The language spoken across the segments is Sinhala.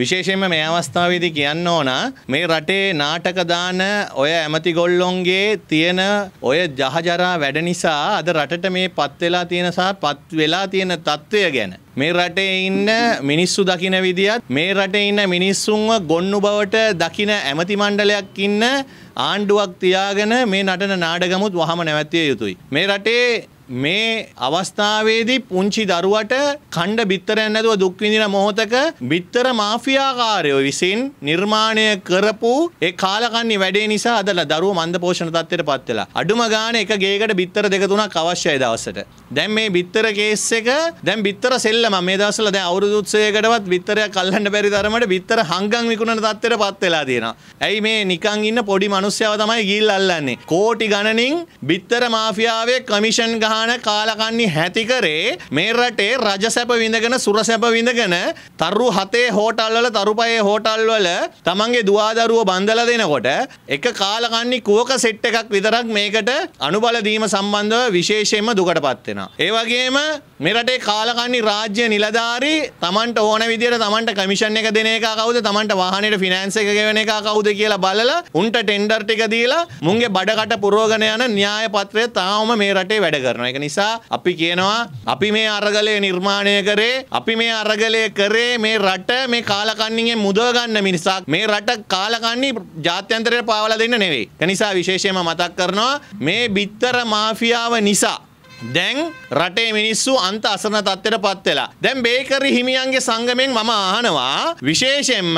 විශේෂයෙන්ම මේ අවස්ථාවේදී කියන්න ඕන මේ රටේ නාටක දාන ඔය ඇමති ගොල්ලොන්ගේ තියෙන ඔය ජහජරා වැඩ නිසා අද රටට මේ පත් වෙලා තියෙන සහ පත් වෙලා තියෙන తත්වය ගැන මේ රටේ ඉන්න මිනිස්සු දකින විදිහත් මේ රටේ ඉන්න මිනිස්සුන්ව ගොන්නු බවට දකින ඇමති මණ්ඩලයක් ඉන්න ආණ්ඩුවක් තියාගෙන මේ නටන නාඩගමුත් වහම නැවැත්විය යුතුයි. මේ රටේ මේ අවස්ථාවේදී පුංචි දරුවට කණ්ඩ බිත්තරයක් නැතුව දුක් විඳින මොහොතක බිත්තර මාෆියාකාරයෝ විසින් නිර්මාණය කරපු ඒ කාලකන්ණි වැඩේ නිසා අද දරුවෝ මන්දපෝෂණ තත්ත්වයට පත් වෙලා. අඩුම ගානේ එක ගේකට බිත්තර දෙක තුනක් අවශ්‍යයි දවසට. දැන් මේ බිත්තර කේස් එක දැන් බිත්තර සෙල්ලම මේ දවස්වල දැන් අවුරුදු උත්සවයකටවත් බිත්තරයක් අල්ලන්න බැරි තරමට බිත්තර හංගන් විකුණන තත්ත්වයට පත් වෙලා තියෙනවා. ඇයි මේ නිකන් ඉන්න පොඩි මිනිස්සයව තමයි ගිහිල්ලා අල්ලන්නේ. කෝටි ගණනින් බිත්තර මාෆියාවේ කමිෂන් ගහ ව්‍යවහාන කාලකන්නේ හැති කරේ මේ රටේ රජ සැප විඳගෙන සුර සැප විඳගෙන තරු හතේ හෝටල් වල තරුපයේ හෝටල් වල තමන්ගේ දුවදරුව බන්දලා දෙනකොට එක කාලකන්නේ කුවක සෙට් එකක් විතරක් මේකට අනුබල දීම සම්බන්ධව විශේෂයෙන්ම දුකටපත් වෙනවා. ඒ වගේම මෙරටේ කාලකන්නි රාජ්‍ය නිලධාරී තමන්ට ඕන විදියට තමන්ට කමිෂන් එක දෙන එක කවුද තමන්ට වාහනයට ෆිනෑන්ස් එක ගෙවන එක කවුද කියලා බලලා උන්ට ටෙන්ඩර් ටික දීලා මුන්ගේ බඩකට පුරවගෙන යන න්‍යාය පත්‍රය තාම මේ රටේ වැඩ කරනවා. ඒක නිසා අපි කියනවා අපි මේ අරගලය නිර්මාණය කරේ අපි මේ අරගලය කරේ මේ රට මේ කාලකන්ණිගෙන් මුදව ගන්න මිනිසක් මේ රට කාලකන්ණි ජාත්‍යන්තරයට පාවලා දෙන්න නෙවෙයි. ඒ නිසා විශේෂයෙන්ම මතක් කරනවා මේ බිත්තර මාෆියාව නිසා දැන් රටේ මිනිස්සු අන්ත අසරණ තත්ත්වයට පත් වෙලා. දැන් බේකරි හිමියන්ගේ සංගමෙන් මම අහනවා විශේෂයෙන්ම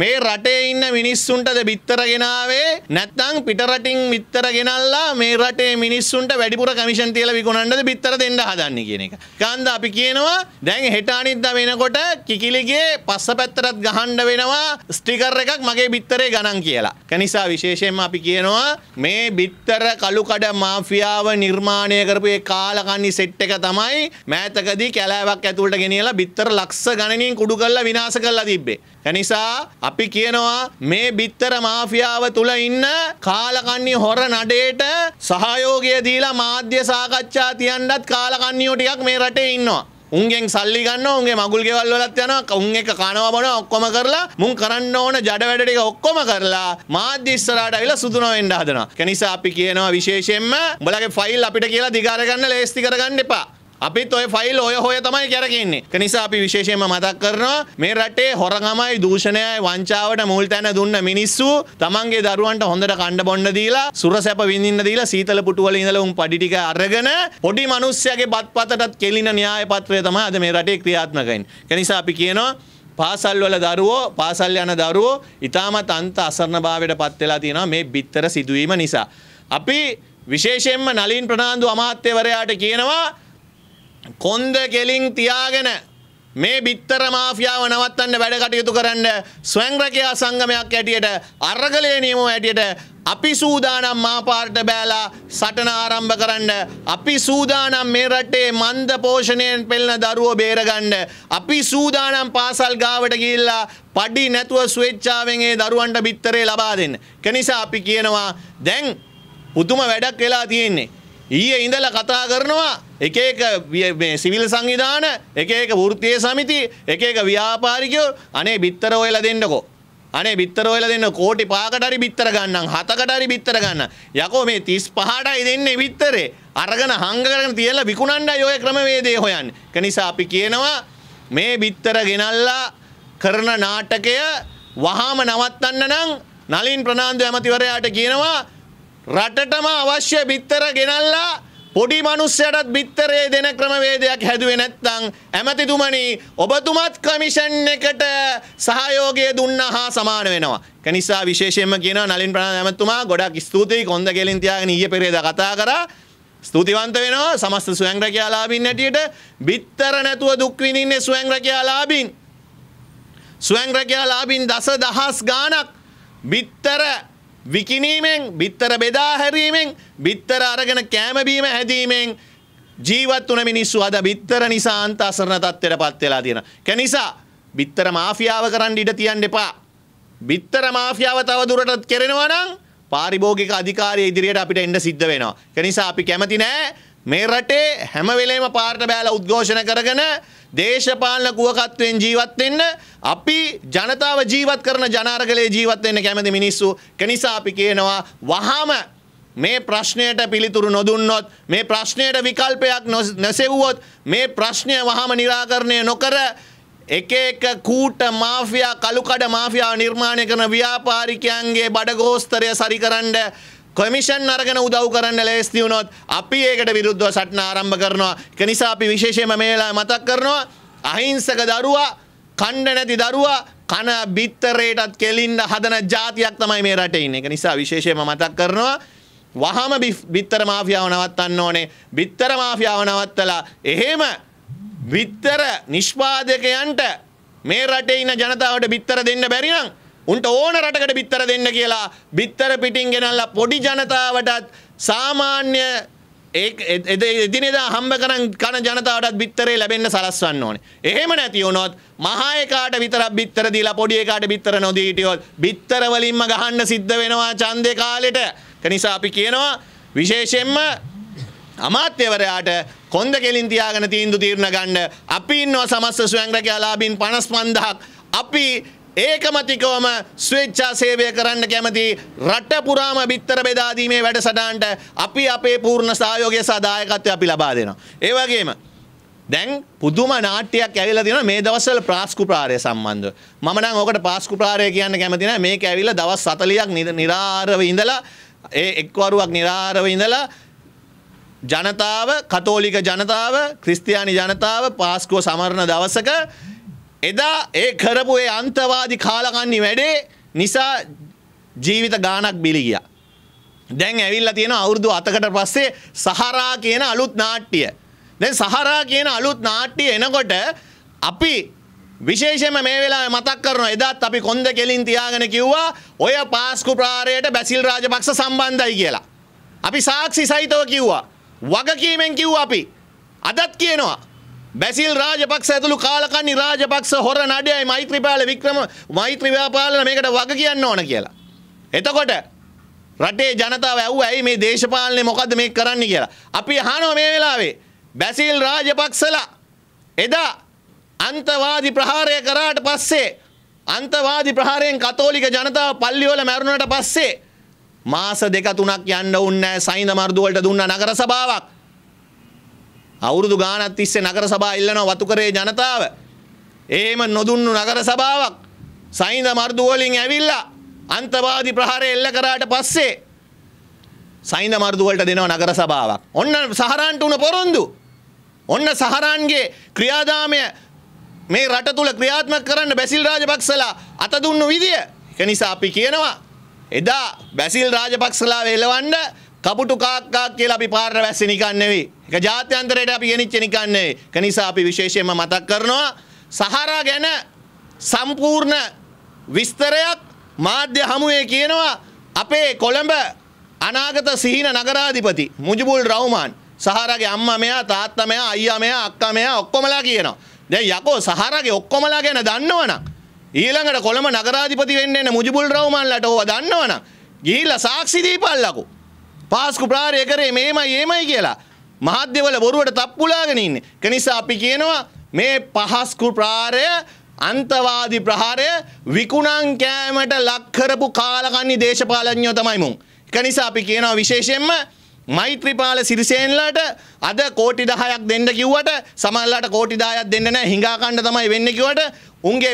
මේ රටේ ඉන්න මිනිස්සුන්ටද බිත්තර ගෙනාවේ නැත්නම් පිටරටින් බිත්තර ගෙනල්ලා මේ රටේ මිනිස්සුන්ට වැඩිපුර කමිෂන් තියලා විකුණන්නද බිත්තර දෙන්න හදන්නේ කියන එක. ගාන්ද අපි කියනවා දැන් හෙට අනිද්දා වෙනකොට කිකිලිගේ පස්ස පැත්තටත් ගහන්න වෙනවා ස්ටිකර් එකක් මගේ බිත්තරේ ගණන් කියලා. කනිසා විශේෂයෙන්ම අපි කියනවා මේ බිත්තර කලුකඩ මාෆියාව නිර්මාණය කරපු ඒ කාලකන්නි සෙට් එක තමයි මෑතකදී කැලෑවක් ඇතුළට ගෙනියලා බිත්තර ලක්ෂ ගණනින් කුඩු කරලා විනාශ කරලා තිබ්බේ. එනිසා අපි කියනවා මේ බිත්තර මාෆියාව තුල ඉන්න කාලකන්නි හොර නඩේට සහයෝගය දීලා මාධ්‍ය සාකච්ඡා තියන්නත් කාලකන්නියෝ ටිකක් මේ රටේ ඉන්නවා. උන්ගෙන් සල්ලි ගන්නවා උන්ගේ මගුල් ගෙවල් වලත් යනවා උන් එක කනවා බොනවා ඔක්කොම කරලා මුන් කරන්න ඕන ජඩ වැඩ ටික ඔක්කොම කරලා මාධ්‍ය ඉස්සරහට ඇවිල්ලා සුදු නොවෙන්න හදනවා. ඒ නිසා අපි කියනවා විශේෂයෙන්ම උඹලගේ ෆයිල් අපිට කියලා දිගාර ගන්න ලේස්ති කරගන්න එපා. අපිත් ඔය ෆයිල් ඔය හොය තමයි කරකෙන්නේ. ඒ නිසා අපි විශේෂයෙන්ම මතක් කරනවා මේ රටේ හොරගමයි දූෂණයයි වංචාවට මුල් තැන දුන්න මිනිස්සු තමන්ගේ දරුවන්ට හොඳට කණ්ඩ බොන්න දීලා සුර සැප විඳින්න දීලා සීතල පුටු වල ඉඳලා උන් පඩි ටික අරගෙන පොඩි මිනිස්සයාගේ බත්පතටත් කෙලින න්‍යාය පත්‍රය තමයි අද මේ රටේ ක්‍රියාත්මක වෙන්නේ. ඒ නිසා අපි කියනවා පාසල් වල දරුවෝ පාසල් යන දරුවෝ ඉතාමත් අන්ත අසරණභාවයට පත් වෙලා තියෙනවා මේ බිත්තර සිදුවීම නිසා. අපි විශේෂයෙන්ම නලින් ප්‍රනාන්දු අමාත්‍යවරයාට කියනවා කොන්ද කෙලින් තියාගෙන මේ බිත්තර මාෆියාව නවත්තන්න වැඩ කටයුතු කරන්න ස්වංරකයා සංගමයක් ඇටියට අරගලේ නියම ඇටියට අපි සූදානම් මාපාර්ට බෑලා සටන ආරම්භ කරන්න අපි සූදානම් මේ රටේ මන්ද පෝෂණයෙන් පෙළෙන දරුවෝ බේරගන්න අපි සූදානම් පාසල් ගාවට ගිහිල්ලා පඩි නැතුව ස්වේච්ඡාවෙන් ඒ දරුවන්ට බිත්තරේ ලබා දෙන්න. කෙනිසා අපි කියනවා දැන් පුදුම වැඩක් වෙලා තියෙන්නේ. ඊයේ ඉඳලා කතා කරනවා එක එක මේ සිවිල් සංවිධාන එක එක වෘත්තීය සමිති එක එක ව්‍යාපාරිකයෝ අනේ බිත්තර ඔයලා දෙන්නකෝ අනේ බිත්තර ඔයලා දෙන්න කෝටි පහකට හරි බිත්තර ගන්නම් හතකට හරි බිත්තර ගන්න යකෝ මේ 35ටයි දෙන්නේ බිත්තරේ අරගෙන හංග කරගෙන තියලා විකුණන්නයි ඔය ක්‍රමවේදය හොයන්නේ ඒක නිසා අපි කියනවා මේ බිත්තර ගෙනල්ලා කරන නාටකය වහාම නවත්තන්න නම් නලින් ප්‍රනාන්දු ඇමතිවරයාට කියනවා රටටම අවශ්‍ය බිත්තර ගෙනල්ලා පොඩි මිනිස්සයටත් බිත්තරේ දෙන ක්‍රමවේදයක් හැදුවේ නැත්නම් ඇමතිතුමනි ඔබතුමත් කමිෂන් එකට සහයෝගය දුන්නා හා සමාන වෙනවා. ඒ නිසා විශේෂයෙන්ම කියනවා නලින් ප්‍රනාන්දු ඇමතිතුමා ගොඩක් ස්තුතියි කොන්ද ගෙලින් තියාගෙන ඊයේ පෙරේදා කතා කරා. ස්තුතිවන්ත වෙනවා සමස්ත ස්වයං රැකියාලාභින් හැටියට බිත්තර නැතුව දුක් විඳින්නේ ස්වයං රැකියාලාභින්. ස්වයං රැකියාලාභින් දස දහස් ගාණක් බිත්තර විකිනීමෙන් බිත්තර බෙදා හැරීමෙන් බිත්තර අරගෙන කෑම බීම හැදීමෙන් ජීවත් වුණ මිනිස්සු අද බිත්තර නිසා අන්ත අසරණ තත්ත්වයටපත් වෙලා තියෙනවා. ඒ නිසා බිත්තර මාෆියාව කරන්න ඉඩ තියන්න එපා. බිත්තර මාෆියාව තව දුරටත් කරනවා නම් පාරිභෝගික අධිකාරිය ඉදිරියට අපිට එන්න සිද්ධ වෙනවා. ඒ නිසා අපි කැමති නෑ මේ රටේ හැම වෙලේම පාර්ට බෑලා උද්ඝෝෂණ කරගෙන දේශපාලන කුවකත්වයෙන් ජීවත් වෙන්න අපි ජනතාව ජීවත් කරන ජනාර්ගලයේ ජීවත් වෙන්න කැමති මිනිස්සු කෙනිසා අපි කියනවා වහාම මේ ප්‍රශ්නයට පිළිතුරු නොදුන්නොත් මේ ප්‍රශ්නයට විකල්පයක් නැසෙව්වොත් මේ ප්‍රශ්නය වහාම निराකරණය නොකර එක එක කූට මාෆියා කලුකඩ මාෆියා නිර්මාණය කරන ව්‍යාපාරිකයන්ගේ බඩගෝස්තරය සරිකරන්න කොමිෂන් අරගෙන උදව් කරන්න ලේස්ති වුණොත් අපි ඒකට විරුද්ධව සටන ආරම්භ කරනවා. ඒක නිසා අපි විශේෂයෙන්ම මේලා මතක් කරනවා අහිංසක දරුවා, කණ්ඩ නැති දරුවා කන බිත්තරේටත් කෙලින්න හදන જાතියක් තමයි මේ රටේ ඉන්නේ. ඒක නිසා විශේෂයෙන්ම මතක් කරනවා වහම බිත්තර මාෆියාව නවත්තන්න ඕනේ. බිත්තර මාෆියාව නවත්තලා එහෙම බිත්තර නිෂ්පාදකයන්ට මේ රටේ ඉන්න ජනතාවට බිත්තර දෙන්න බැරි නම් උන්ට ඕන රටකට බිත්තර දෙන්න කියලා බිත්තර පිටින් ගෙනල්ලා පොඩි ජනතාවටත් සාමාන්‍ය එදිනෙදා හම්බ කරන කන ජනතාවටත් බිත්තරේ ලැබෙන්න සලස්වන්න ඕනේ. එහෙම නැති වුණොත් මහා එකාට විතරක් බිත්තර දීලා පොඩි එකාට බිත්තර නොදී හිටියොත් බිත්තර වලින්ම ගහන්න සිද්ධ වෙනවා ඡන්දේ කාලෙට. ඒක නිසා අපි කියනවා විශේෂයෙන්ම අමාත්‍යවරයාට කොන්ද කෙලින් තියාගෙන තීන්දුව తీර්ණ ගන්න අපි ඉන්නවා සමස්ත ස්වයං රැකියාලාභීන් 55000ක් අපි ඒකමතිකවම ස්වේච්ඡා සේවය කරන්න කැමති රට පුරාම බිත්තර බෙදා දීමේ වැඩසටහනට අපි අපේ පූර්ණ සහයෝගය සහ දායකත්වය අපි ලබා දෙනවා. ඒ වගේම දැන් පුදුම නාට්‍යයක් ඇවිල්ලා තියෙනවා මේ දවස්වල පාස්කු ප්‍රාරය සම්බන්ධව. මම නම් ඔකට පාස්කු ප්‍රාරය කියන්න කැමති නෑ. මේක ඇවිල්ලා දවස් 40ක් නිරාරව ඉඳලා ඒ එක්වරුවක් නිරාරව ඉඳලා ජනතාව කතෝලික ජනතාව ක්‍රිස්තියානි ජනතාව පාස්කෝ සමරන දවසක එදා ඒ කරපු ඒ අන්තවාදී කාලකන්ණි වැඩේ නිසා ජීවිත ගාණක් බිලි ගියා. දැන් ඇවිල්ලා තියෙන අවුරුදු 7කට පස්සේ සහරා කියන අලුත් නාට්‍ය. දැන් සහරා කියන අලුත් නාට්‍ය එනකොට අපි විශේෂයෙන්ම මේ වෙලාවේ මතක් කරනවා එදාත් අපි කොන්ද කෙලින් තියාගෙන කිව්වා ඔය පාස්කු ප්‍රාරයට බැසිල් රාජපක්ෂ සම්බන්ධයි කියලා. අපි සාක්ෂි සහිතව කිව්වා. වගකීමෙන් කිව්වා අපි. අදත් කියනවා බැසිල් රාජපක්ෂ ඇතුළු කාලකන්නි රාජපක්ෂ හොර නඩයයි මෛත්‍රීපාල වික්‍රම මෛත්‍රී ව්‍යාපාලන මේකට වග කියන්න ඕන කියලා. එතකොට රටේ ජනතාව ඇහුවා ඇයි මේ දේශපාලනේ මොකද්ද මේ කරන්න කියලා. අපි අහනවා මේ වෙලාවේ බැසිල් රාජපක්ෂලා එදා අන්තවාදී ප්‍රහාරය කරාට පස්සේ අන්තවාදී ප්‍රහාරයෙන් කතෝලික ජනතාව පල්ලිවල මැරුණාට පස්සේ මාස දෙක තුනක් යන්න ඕනේ නැහැ සයින්ද මර්ධු වලට දුන්න නගර සභාවක්. අවුරුදු ගානක් තිස්සේ නගර සභා ඉල්ලනවා වතුකරේ ජනතාව. එහෙම නොදුන්නු නගර සභාවක් සයින්ද මර්දු වලින් ඇවිල්ලා අන්තවාදී ප්‍රහාරය එල්ල කරාට පස්සේ සයින්ද මර්දු වලට දෙනවා නගර සභාවක්. ඔන්න සහරාන්ට උන පොරොන්දු. ඔන්න සහරාන්ගේ ක්‍රියාදාමය මේ රට තුල ක්‍රියාත්මක කරන්න බැසිල් රාජපක්ෂලා අත දුන්නු විදිය. ඒක නිසා අපි කියනවා එදා බැසිල් රාජපක්ෂලා වෙලවන්න කපුටු කාක්කාක් කියලා අපි පාර වැස්සේ නිකන් නෙවෙයි. ඒක ජාත්‍යන්තරයට අපි ගෙනිච්ච නිකන් නෙවෙයි. ඒක නිසා අපි විශේෂයෙන්ම මතක් කරනවා සහරා ගැන සම්පූර්ණ විස්තරයක් මාධ්‍ය හමුවේ කියනවා අපේ කොළඹ අනාගත සිහින නගරාධිපති මුජිබුල් රවුමාන් සහරාගේ අම්මා මෙයා තාත්තා මෙයා අයියා මෙයා අක්කා මෙයා ඔක්කොමලා කියනවා. දැන් යකෝ සහරාගේ ඔක්කොමලා ගැන දන්නවනම් ඊළඟට කොළඹ නගරාධිපති වෙන්න එන මුජිබුල් රවුමාන්ලාට ඕවා දන්නවනම් ගිහිල්ලා සාක්ෂි දීපල්ලකෝ. පාස්කු ප්‍රාරය කරේ මේමයි ඒමයි කියලා. මහද්‍යවල බොරුවට තප්පුලාගෙන ඉන්නේ. ඒක නිසා අපි කියනවා මේ පහස්කු ප්‍රාරය අන්තවාදී ප්‍රහාරය විකුණන් කෑමට ලක් කරපු කාලකන්ණි දේශපාලඥයෝ තමයි මුන්. ඒක නිසා අපි කියනවා විශේෂයෙන්ම මෛත්‍රීපාල සිරිසේනලට අද කෝටි 10ක් දෙන්න කිව්වට සමහරලාට කෝටි 10ක් දෙන්න නැහැ හිඟා කන්න තමයි වෙන්නේ කිව්වට උන්ගේ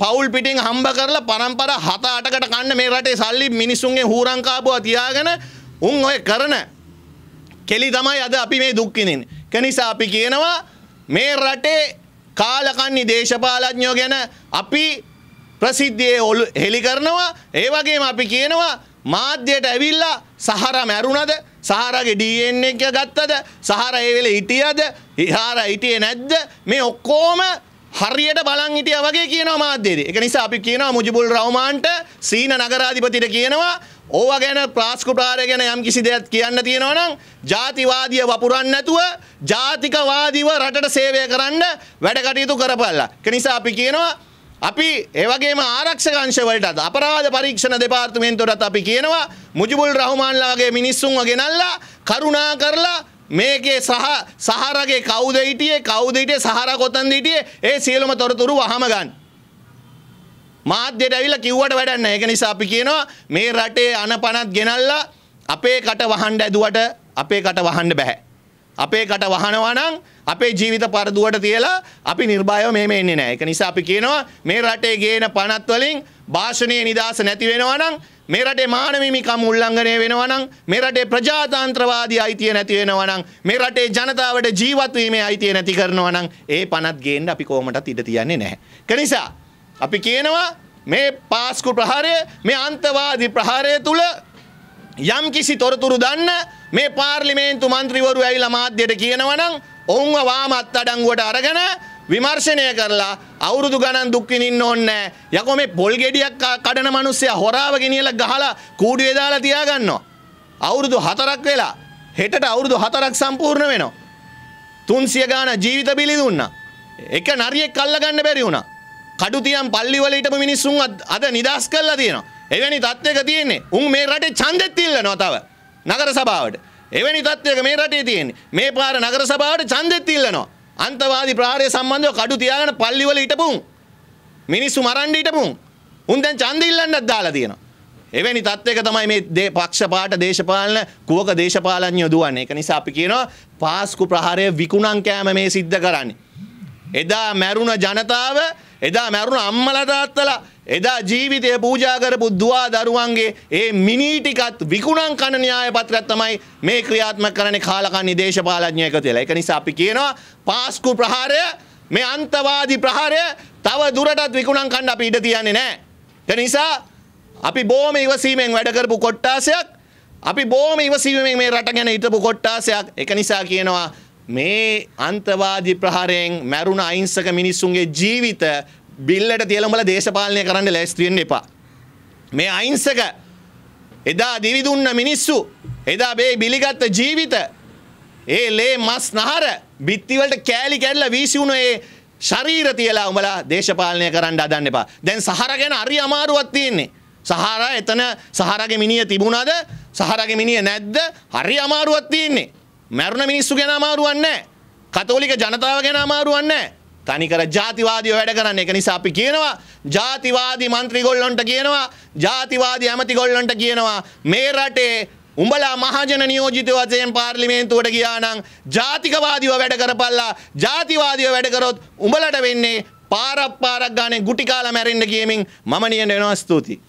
පවුල් පිටින් හම්බ කරලා පරම්පරා 7 8කට කන්න මේ රටේ සල්ලි මිනිසුන්ගේ හූරං කාබුවා තියාගෙන උන් ඔය කරන කෙලි තමයි අද අපි මේ දුක් විඳින්නේ. කනිසා අපි කියනවා මේ රටේ කාලකන්ණි දේශපාලඥයෝ ගැන අපි ප්‍රසිද්ධියේ හෙළි කරනවා. ඒ වගේම අපි කියනවා මාධ්‍යයට ඇවිල්ලා සහර මැරුණද සහරගේ DNA එක ගත්තද සහර ඒ වෙලේ හිටියද ඉහාර හිටියේ නැද්ද මේ ඔක්කොම හරියට බලන් හිටියා වගේ කියනවා මාධ්‍යයේදී. ඒක නිසා අපි කියනවා මුජිබුල් රවුමාන්ට සීන නගරාධිපතිට කියනවා ඕවා ගැන ප්‍රාස්කුටාරය ගැන යම් කිසි දෙයක් කියන්න තියෙනවා නම් ජාතිවාදිය වපුරන්න නැතුව ජාතිකවාදීව රටට සේවය කරන්න වැඩ කටයුතු කරපල්ලා. ඒ නිසා අපි කියනවා අපි ඒවගේම ආරක්ෂක අංශවලටත් අපරාධ පරීක්ෂණ දෙපාර්තමේන්තුවටත් අපි කියනවා මුජිබුල් රහමාන්ලා වගේ මිනිස්සුන්ව ගෙනල්ලා කරුණා කරලා මේකේ සහ සහරගේ කවුද හිටියේ කවුද හිටියේ සහර කොතනද හිටියේ ඒ සියලුම තොරතුරු වහම ගන්න. මාධ්‍යයට ඇවිල්ලා කිව්වට වැඩක් නැහැ. ඒක නිසා අපි කියනවා මේ රටේ අනපනත් ගෙනල්ලා අපේ කට වහන්න ඇදුවට අපේ කට වහන්න බෑ. අපේ කට වහනවා නම් අපේ ජීවිත පරදුවට තියලා අපි නිර්භයව මෙහෙම එන්නේ නැහැ. ඒක නිසා අපි කියනවා මේ රටේ ගේන පනත් වලින් භාෂණයේ නිදාස නැති වෙනවා නම් මේ රටේ මානවහිමිකම් උල්ලංඝනය වෙනවා නම් මේ රටේ ප්‍රජාතන්ත්‍රවාදී අයිතිය නැති වෙනවා නම් මේ රටේ ජනතාවට ජීවත් වීමේ අයිතිය නැති කරනවා නම් ඒ පනත් ගේන්න අපි කොහොමටත් ඉඩ තියන්නේ නැහැ. ඒ නිසා අපි කියනවා මේ පාස්කු ප්‍රහාරය මේ අන්තවාදී ප්‍රහාරය තුල යම් කිසි තොරතුරු දන්න මේ පාර්ලිමේන්තු මන්ත්‍රීවරු ඇවිල්ලා මාධ්‍යයට කියනවා නම් ඔවුන්ව වාම අත්අඩංගුවට අරගෙන විමර්ශනය කරලා අවුරුදු ගණන් දුක් විඳින්න ඕනේ යකෝ මේ පොල් ගෙඩියක් කඩන මිනිස්සයා හොරාව ගෙනියලා ගහලා කූඩුවේ දාලා තියාගන්නවා අවුරුදු 4ක් වෙලා හෙටට අවුරුදු 4ක් සම්පූර්ණ වෙනවා 300 ගාන ජීවිත බිලි දුන්නා එක නරියෙක් අල්ල ගන්න බැරි වුණා කඩුතියම් පල්ලිවලටම මිනිස්සුන් අද නිදහස් කරලා තියෙනවා. එවැනි තත්ත්වයක තියෙන්නේ. උන් මේ රටේ ඡන්දෙත් ඉල්ලනවා තව. නගර සභාවට. එවැනි තත්ත්වයක මේ රටේ තියෙන්නේ. මේ පාර නගර සභාවට ඡන්දෙත් ඉල්ලනවා. අන්තවාදී ප්‍රහාරය සම්බන්ධව කඩු තියාගෙන පල්ලිවල හිටපුන්. මිනිස්සු මරන්න හිටපුන්. උන් දැන් ඡන්ද ඉල්ලන්නත් දාලා තියෙනවා. එවැනි තත්ත්වයක තමයි මේ පක්ෂපාට දේශපාලන කුවක දේශපාලඥයෝ දුවන්නේ. ඒක නිසා අපි කියනවා පාස්කු ප්‍රහාරය විකුණන් කෑම මේ සිද්ධ කරන්නේ. එදා මැරුණ ජනතාව එදා මැරුණ අම්මලා තාත්තලා එදා ජීවිතය පූජා කරපු දුවා දරුවන්ගේ ඒ මිනී ටිකත් විකුණන් කන න්‍යාය පත්‍රයක් තමයි මේ ක්‍රියාත්මක කරන්නේ කාලකන්ණි දේශපාලඥය එකතු වෙලා. ඒක නිසා අපි කියනවා පාස්කු ප්‍රහාරය මේ අන්තවාදී ප්‍රහාරය තව දුරටත් විකුණන් කන්න අපි ඉඩ තියන්නේ නැහැ. ඒ නිසා අපි බොහොම ඉවසීමෙන් වැඩ කරපු කොට්ටාසයක් අපි බොහොම ඉවසීමෙන් මේ රට ගැන හිටපු කොට්ටාසයක්. ඒක නිසා කියනවා මේ අන්තවාදී ප්‍රහාරයෙන් මැරුණ අහිංසක මිනිස්සුන්ගේ ජීවිත බිල්ලට තියලා උඹලා දේශපාලනය කරන්න ලෑස්ති වෙන්න එපා. මේ අහිංසක එදා දිවි දුන්න මිනිස්සු එදා මේ බිලිගත් ජීවිත ඒ ලේ මස් නහර බිත්ති වලට කෑලි කැඩලා වීසුණු ඒ ශරීර තියලා උඹලා දේශපාලනය කරන්න හදන්න එපා. දැන් සහර ගැන හරි අමාරුවක් තියෙන්නේ. සහර එතන සහරගේ මිනිය තිබුණාද? සහරගේ මිනිය නැද්ද? හරි අමාරුවක් තියෙන්නේ. මැරුණ මිනිස්සු ගැන අමාරුවක් නැහැ. කතෝලික ජනතාව ගැන අමාරුවක් නැහැ. තනිකර ජාතිවාදීව වැඩ කරන්න එක නිසා අපි කියනවා ජාතිවාදී മന്ത്രി ගොල්ලොන්ට කියනවා ජාතිවාදී ඇමති ගොල්ලොන්ට කියනවා මේ රටේ උඹලා මහජන නියෝජිත වශයෙන් පාර්ලිමේන්තුවට ගියා නම් ජාතිකවාදීව වැඩ කරපල්ලා ජාතිවාදීව වැඩ කරොත් උඹලට වෙන්නේ පාරක් පාරක් ගානේ ගුටි කාලා මැරෙන්න කියමින් මම නියන වෙනවා ස්තුතියි